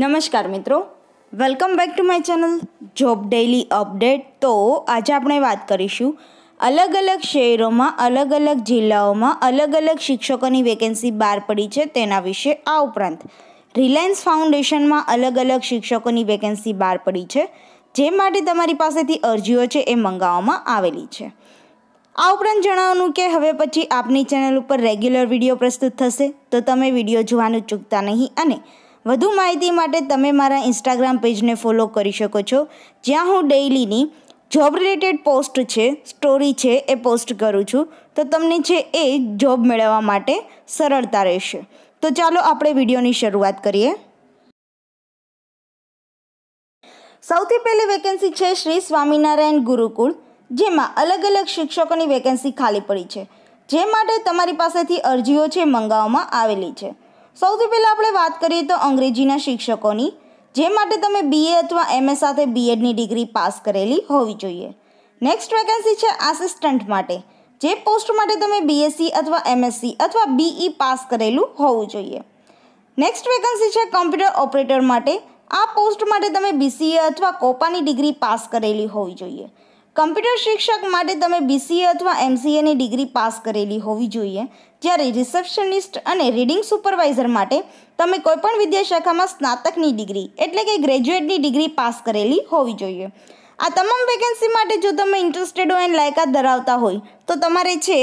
નમસ્કાર મિત્રો welcome back to my channel job daily update તો આજે આપણે વાત કરીશું અલગ અલગ શહેરોમાં અલગ અલગ જિલ્લાઓમાં અલગ અલગ શિક્ષકોની વેકેન્સી બહાર પડી છે તેના વિશે આ ઉપરાંત રિલાયન્સ ફાઉન્ડેશનમાં અલગ અલગ શિક્ષકોની વેકેન્સી બહાર પડી છે જે માટે તમારી પાસેથી અરજીઓ છે એ મંગાવવામાં આવેલી છે આ ઉપરાંત જણાવવાનું કે હવે પછી આપની ચેનલ ઉપર રેગ્યુલર વિડીયો પ્રસ્તુત થશે તો તમે વિડીયો જોવાનું ચૂકતા નહીં અને વધુ માહિતી માટે તમે મારા ઇન્સ્ટાગ્રામ પેજને ફોલો કરી શકો છો જ્યાં હું ડેઇલીની જોબ રિલેટેડ પોસ્ટ છે સ્ટોરી છે એ પોસ્ટ કરું છું તો તમને છે એ જોબ મેળવવા માટે સરળતા રહેશે તો ચાલો આપણે વિડીયોની શરૂઆત કરીએ સૌથી પહેલી વેકેન્સી છે શ્રી સ્વામિનારાયણ ગુરુકુળ જેમાં અલગ અલગ શિક્ષકોની વેકેન્સી ખાલી પડી છે જે માટે તમારી પાસેથી અરજીઓ છે મંગાવવામાં આવેલી છે સૌથી પહેલાં આપણે વાત કરીએ તો અંગ્રેજીના શિક્ષકોની જે માટે તમે બીએ અથવા એમએ સાથે બીએડની ડિગ્રી પાસ કરેલી હોવી જોઈએ નેક્સ્ટ વેકેન્સી છે આસિસ્ટન્ટ માટે જે પોસ્ટ માટે તમે બીએસસી અથવા એમએસસી અથવા બીઈ e પાસ કરેલું હોવું જોઈએ નેક્સ્ટ વેકન્સી છે કોમ્પ્યુટર ઓપરેટર માટે આ પોસ્ટ માટે તમે બીસીએ અથવા કોપાની ડિગ્રી પાસ કરેલી હોવી જોઈએ કમ્પ્યુટર શિક્ષક માટે તમે બીસીએ અથવા એમસીએની ડિગ્રી પાસ કરેલી હોવી જોઈએ જ્યારે રિસેપ્શનિસ્ટ અને રીડિંગ સુપરવાઇઝર માટે તમે કોઈપણ વિદ્યાશાખામાં સ્નાતકની ડિગ્રી એટલે કે ગ્રેજ્યુએટની ડિગ્રી પાસ કરેલી હોવી જોઈએ આ તમામ વેકેન્સી માટે જો તમે ઇન્ટરેસ્ટેડ હોય અને લાયકાત ધરાવતા હોય તો તમારે છે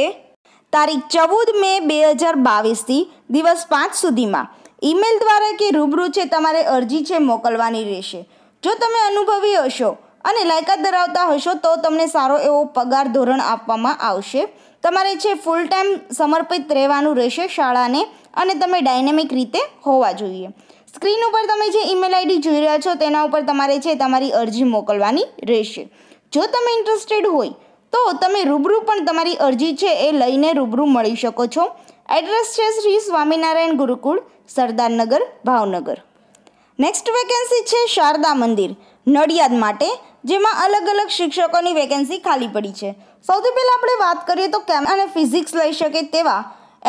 તારીખ ચૌદ મે બે હજાર બાવીસથી દિવસ પાંચ સુધીમાં ઈમેલ દ્વારા કે રૂબરૂ છે તમારે અરજી છે મોકલવાની રહેશે જો તમે અનુભવી હશો અને લાયકાત ધરાવતા હશો તો તમને સારો એવો પગાર ધોરણ આપવામાં આવશે તમારે છે ફૂલ ટાઈમ સમર્પિત રહેવાનું રહેશે શાળાને અને તમે ડાયનેમિક રીતે હોવા જોઈએ સ્ક્રીન ઉપર તમે જે ઈમેલ આઈડી જોઈ રહ્યા છો તેના ઉપર તમારે છે તમારી અરજી મોકલવાની રહેશે જો તમે ઇન્ટરેસ્ટેડ હોય તો તમે રૂબરૂ પણ તમારી અરજી છે એ લઈને રૂબરૂ મળી શકો છો એડ્રેસ છે શ્રી સ્વામિનારાયણ ગુરુકુળ સરદારનગર ભાવનગર નેક્સ્ટ વેકેન્સી છે શારદા મંદિર નડિયાદ માટે જેમાં અલગ અલગ શિક્ષકોની વેકેન્સી ખાલી પડી છે સૌથી પહેલાં આપણે વાત કરીએ તો કેમ અને ફિઝિક્સ લઈ શકે તેવા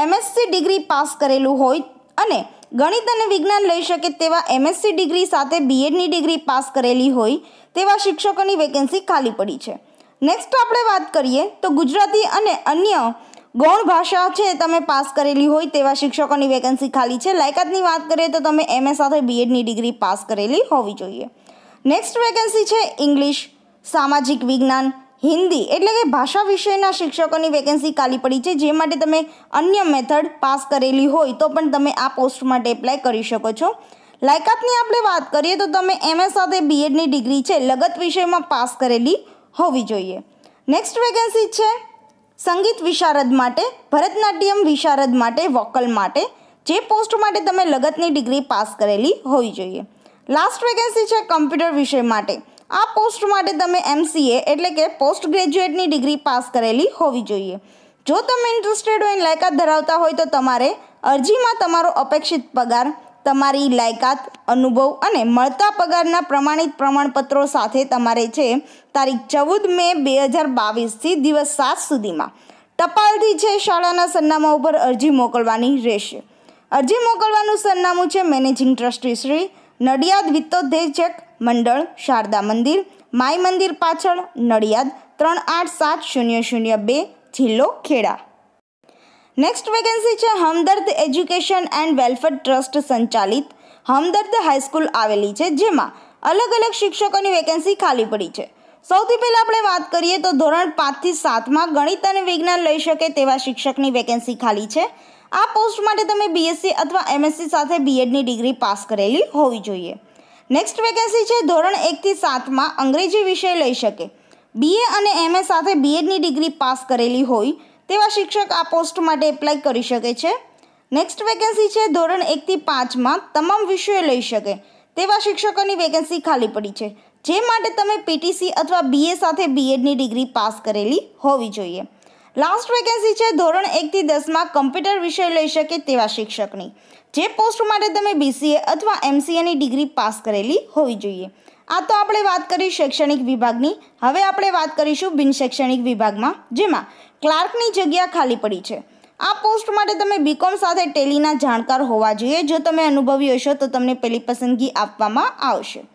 એમએસસી ડિગ્રી પાસ કરેલું હોય અને ગણિત અને વિજ્ઞાન લઈ શકે તેવા એમએસસી ડિગ્રી સાથે બીએડની ડિગ્રી પાસ કરેલી હોય તેવા શિક્ષકોની વેકેન્સી ખાલી પડી છે નેક્સ્ટ આપણે વાત કરીએ તો ગુજરાતી અને અન્ય ગૌણ ભાષા છે તમે પાસ કરેલી હોય તેવા શિક્ષકોની વેકેન્સી ખાલી છે લાયકાતની વાત કરીએ તો તમે એમએ સાથે બીએડની ડિગ્રી પાસ કરેલી હોવી જોઈએ નેક્સ્ટ વેકેન્સી છે ઇંગ્લિશ સામાજિક વિજ્ઞાન હિન્દી એટલે કે ભાષા વિષયના શિક્ષકોની વેકેન્સી ખાલી પડી છે જે માટે તમે અન્ય મેથડ પાસ કરેલી હોય તો પણ તમે આ પોસ્ટ માટે એપ્લાય કરી શકો છો લાયકાતની આપણે વાત કરીએ તો તમે એમએસ સાથે બીએડની ડિગ્રી છે લગત વિષયમાં પાસ કરેલી હોવી જોઈએ નેક્સ્ટ વેકેન્સી છે સંગીત વિશારદ માટે ભરતનાટ્યમ વિશારદ માટે વોકલ માટે જે પોસ્ટ માટે તમે લગતની ડિગ્રી પાસ કરેલી હોવી જોઈએ લાસ્ટ વેકેન્સી છે કમ્પ્યુટર વિષય માટે આ પોસ્ટ માટે તમે એમસીએ એટલે કે પોસ્ટ ગ્રેજ્યુએટની ડિગ્રી પાસ કરેલી હોવી જોઈએ જો તમે ઇન્ટરેસ્ટેડ હોય લાયકાત ધરાવતા હોય તો તમારે અરજીમાં તમારો અપેક્ષિત પગાર તમારી લાયકાત અનુભવ અને મળતા પગારના પ્રમાણિત પ્રમાણપત્રો સાથે તમારે છે તારીખ ચૌદ મે બે હજાર બાવીસથી દિવસ સાત સુધીમાં ટપાલથી છે શાળાના સરનામા ઉપર અરજી મોકલવાની રહેશે અરજી મોકલવાનું સરનામું છે મેનેજિંગ ટ્રસ્ટી શ્રી નડિયાદ વિત્તોધેજક મંડળ શારદા મંદિર માઈ મંદિર પાછળ નડિયાદ ત્રણ આઠ સાત શૂન્ય શૂન્ય બે જિલ્લો ખેડા નેક્સ્ટ વેકેન્સી છે Hamdard education and welfare trust સંચાલિત હમદર્દ હાઈસ્કૂલ આવેલી છે જેમાં અલગ અલગ શિક્ષકોની વેકેન્સી ખાલી પડી છે સૌથી પહેલાં આપણે વાત કરીએ તો ધોરણ પાંચથી સાતમાં ગણિત અને વિજ્ઞાન લઈ શકે તેવા શિક્ષકની વેકેન્સી ખાલી છે આ પોસ્ટ માટે તમે બીએસસી અથવા એમએસસી સાથે બીએડની ડિગ્રી પાસ કરેલી હોવી જોઈએ નેક્સ્ટ વેકેન્સી છે ધોરણ એકથી સાતમાં અંગ્રેજી વિષય લઈ શકે બીએ અને એમએ સાથે બીએડની ડિગ્રી પાસ કરેલી હોય તેવા શિક્ષક આ પોસ્ટ માટે એપ્લાય કરી શકે છે નેક્સ્ટ વેકેન્સી છે ધોરણ એકથી પાંચમાં તમામ વિષયો લઈ શકે તેવા શિક્ષકોની વેકેન્સી ખાલી પડી છે જે માટે તમે પીટીસી અથવા બીએ સાથે બીએડની ડિગ્રી પાસ કરેલી હોવી જોઈએ લાસ્ટ વેકેન્સી છે ધોરણ એકથી દસમાં કમ્પ્યુટર વિષય લઈ શકે તેવા શિક્ષકની જે પોસ્ટ માટે તમે બીસીએ અથવા એમસીએની ડિગ્રી પાસ કરેલી હોવી જોઈએ આ તો આપણે વાત કરી શૈક્ષણિક વિભાગની હવે આપણે વાત કરીશું બિનશૈક્ષણિક વિભાગમાં જેમાં ક્લાર્કની જગ્યા ખાલી પડી છે આ પોસ્ટ માટે તમે બીકોમ સાથે ટેલીના જાણકાર હોવા જોઈએ જો તમે અનુભવી હશો તો તમને પહેલી પસંદગી આપવામાં આવશે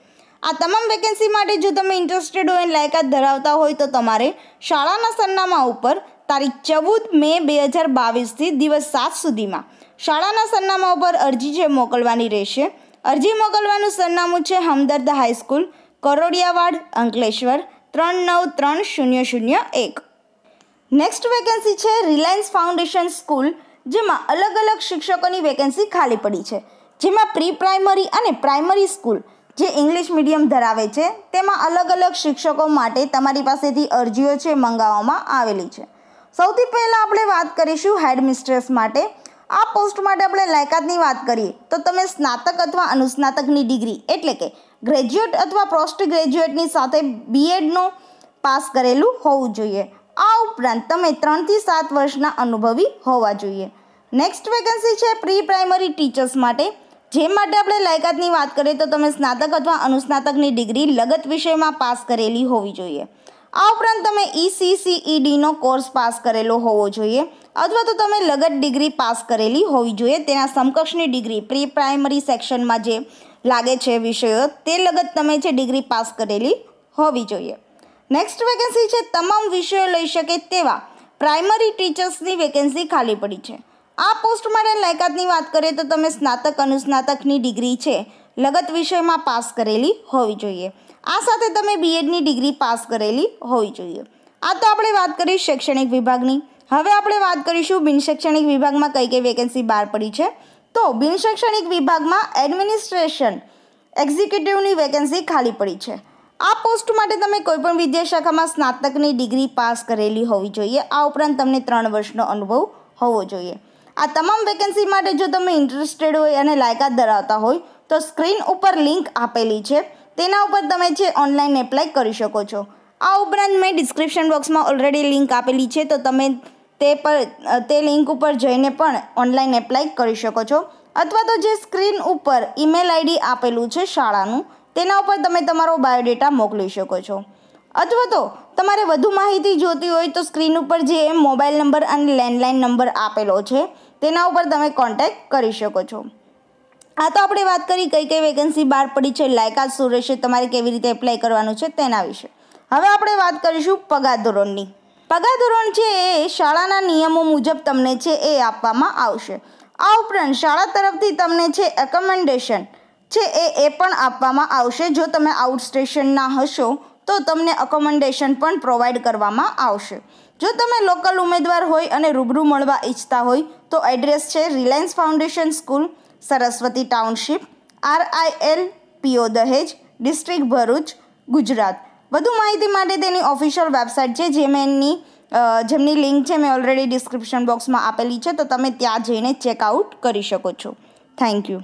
આ તમામ વેકેન્સી માટે જો તમે ઇન્ટરેસ્ટેડ હોય લાયકાત ધરાવતા હોય તો તમારે શાળાના સરનામા ઉપર તારીખ ચૌદ મે બે હજાર બાવીસથી દિવસ સાત સુધીમાં શાળાના સરનામા ઉપર અરજી જે મોકલવાની રહેશે અરજી મોકલવાનું સરનામું છે હમદર્દ હાઈસ્કૂલ કરોડિયાવાડ અંકલેશ્વર ત્રણ નવ ત્રણ શૂન્ય શૂન્ય એક નેક્સ્ટ વેકેન્સી છે રિલાયન્સ ફાઉન્ડેશન સ્કૂલ જેમાં અલગ અલગ શિક્ષકોની વેકેન્સી ખાલી પડી છે જેમાં પ્રી પ્રાઇમરી અને પ્રાઇમરી સ્કૂલ જે ઇંગ્લિશ મીડિયમ ધરાવે છે તેમાં અલગ અલગ શિક્ષકો માટે તમારી પાસેથી અરજીઓ છે મંગાવવામાં આવેલી છે સૌથી પહેલાં આપણે વાત કરીશું હેડમિસ્ટ્રેસ માટે આ પોસ્ટ માટે આપણે લાયકાતની વાત કરીએ તો તમે સ્નાતક અથવા અનુસ્નાતકની ડિગ્રી એટલે કે ગ્રેજ્યુએટ અથવા પોસ્ટ ગ્રેજ્યુએટની સાથે બીએડનો પાસ કરેલું હોવું જોઈએ આ ઉપરાંત તમે ત્રણથી સાત વર્ષના અનુભવી હોવા જોઈએ નેક્સ્ટ વેકન્સી છે પ્રી પ્રાઇમરી ટીચર્સ માટે જે માટે આપણે લાયકાતની વાત કરીએ તો તમે સ્નાતક અથવા અનુસ્નાતકની ડિગ્રી લગત વિષયમાં પાસ કરેલી હોવી જોઈએ આ ઉપરાંત તમે ઈસીસીઈડીનો e e કોર્સ પાસ કરેલો હોવો જોઈએ અથવા તો તમે લગત ડિગ્રી પાસ કરેલી હોવી જોઈએ તેના સમકક્ષની ડિગ્રી પ્રી પ્રાઇમરી સેક્શનમાં જે લાગે છે વિષયો તે લગત તમે જે ડિગ્રી પાસ કરેલી હોવી જોઈએ નેક્સ્ટ વેકેન્સી છે તમામ વિષયો લઈ શકે તેવા પ્રાઇમરી ટીચર્સની વેકેન્સી ખાલી પડી છે આ પોસ્ટ માટે લાયકાતની વાત કરીએ તો તમે સ્નાતક અનુસ્નાતકની ડિગ્રી છે લગત વિષયમાં પાસ કરેલી હોવી જોઈએ આ સાથે તમે બીએડની ડિગ્રી પાસ કરેલી હોવી જોઈએ આ તો આપણે વાત કરી શૈક્ષણિક વિભાગની હવે આપણે વાત કરીશું બિનશૈક્ષણિક વિભાગમાં કઈ કઈ વેકેન્સી બહાર પડી છે તો બિનશૈક્ષણિક વિભાગમાં એડમિનિસ્ટ્રેશન એક્ઝિક્યુટિવની વેકેન્સી ખાલી પડી છે આ પોસ્ટ માટે તમે કોઈપણ વિદ્યાશાખામાં સ્નાતકની ડિગ્રી પાસ કરેલી હોવી જોઈએ આ ઉપરાંત તમને ત્રણ વર્ષનો અનુભવ હોવો જોઈએ આ તમામ વેકેન્સી માટે જો તમે ઇન્ટરેસ્ટેડ હોય અને લાયકાત ધરાવતા હોય તો સ્ક્રીન ઉપર લિંક આપેલી છે તેના ઉપર તમે છે ઓનલાઈન એપ્લાય કરી શકો છો આ ઉપરાંત મેં ડિસ્ક્રિપ્શન બોક્સમાં ઓલરેડી લિંક આપેલી છે તો તમે તે પર તે લિંક ઉપર જઈને પણ ઓનલાઈન એપ્લાય કરી શકો છો અથવા તો જે સ્ક્રીન ઉપર ઈમેલ આઈડી આપેલું છે શાળાનું તેના ઉપર તમે તમારો બાયોડેટા મોકલી શકો છો અથવા તો તમારે વધુ માહિતી જોતી હોય તો સ્ક્રીન ઉપર જે મોબાઈલ નંબર અને લેન્ડલાઇન નંબર આપેલો છે તેના ઉપર તમે કોન્ટેક્ટ કરી શકો છો હા તો આપણે વાત કરી કઈ કઈ વેકન્સી બહાર પડી છે લાયકાત શું રહેશે તમારે કેવી રીતે એપ્લાય કરવાનું છે તેના વિશે હવે આપણે વાત કરીશું પગાર ધોરણની પગાર ધોરણ છે એ શાળાના નિયમો મુજબ તમને છે એ આપવામાં આવશે આ ઉપરાંત શાળા તરફથી તમને છે એકમેન્ડેશન છે એ એ પણ આપવામાં આવશે જો તમે આઉટ સ્ટેશનના હશો તો તમને અકોમોડેશન પણ પ્રોવાઈડ કરવામાં આવશે જો તમે લોકલ ઉમેદવાર હોય અને રૂબરૂ મળવા ઈચ્છતા હોય તો એડ્રેસ છે Reliance Foundation school Saraswati township RIL PO Dahej district Bharuch Gujarat વધુ માહિતી માટે તેની ઓફિશિયલ વેબસાઇટ છે જે મેં એમની જેમની લિંક છે મેં ઓલરેડી ડિસ્ક્રિપ્શન બોક્સમાં આપેલી છે તો તમે ત્યાં જઈને ચેકઆઉટ કરી શકો છો થેન્ક યુ